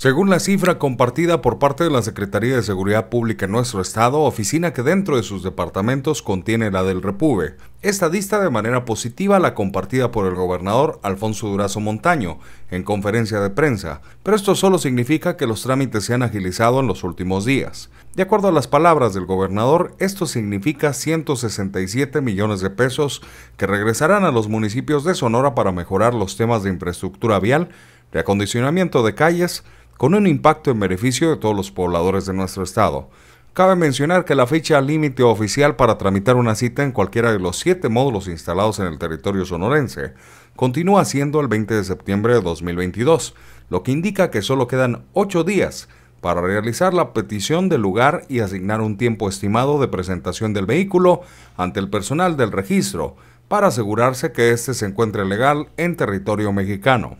Según la cifra compartida por parte de la Secretaría de Seguridad Pública en nuestro estado, oficina que dentro de sus departamentos contiene la del Repube, esta dista de manera positiva la compartida por el gobernador Alfonso Durazo Montaño en conferencia de prensa, pero esto solo significa que los trámites se han agilizado en los últimos días. De acuerdo a las palabras del gobernador, esto significa 167 millones de pesos que regresarán a los municipios de Sonora para mejorar los temas de infraestructura vial, de acondicionamiento de calles, con un impacto en beneficio de todos los pobladores de nuestro estado. Cabe mencionar que la fecha límite oficial para tramitar una cita en cualquiera de los siete módulos instalados en el territorio sonorense continúa siendo el 20 de septiembre de 2022, lo que indica que solo quedan ocho días para realizar la petición del lugar y asignar un tiempo estimado de presentación del vehículo ante el personal del registro para asegurarse que éste se encuentre legal en territorio mexicano.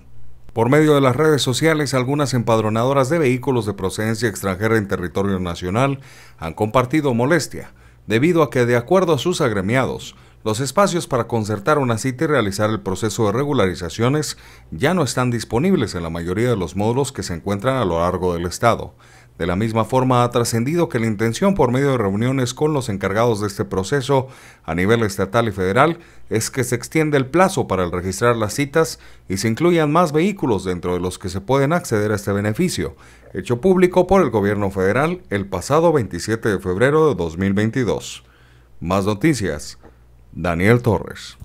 Por medio de las redes sociales, algunas empadronadoras de vehículos de procedencia extranjera en territorio nacional han compartido molestia, debido a que, de acuerdo a sus agremiados, los espacios para concertar una cita y realizar el proceso de regularizaciones ya no están disponibles en la mayoría de los módulos que se encuentran a lo largo del Estado, de la misma forma, ha trascendido que la intención por medio de reuniones con los encargados de este proceso a nivel estatal y federal es que se extienda el plazo para el registrar las citas y se incluyan más vehículos dentro de los que se pueden acceder a este beneficio, hecho público por el gobierno federal el pasado 27 de febrero de 2022. Más noticias. Daniel Torres.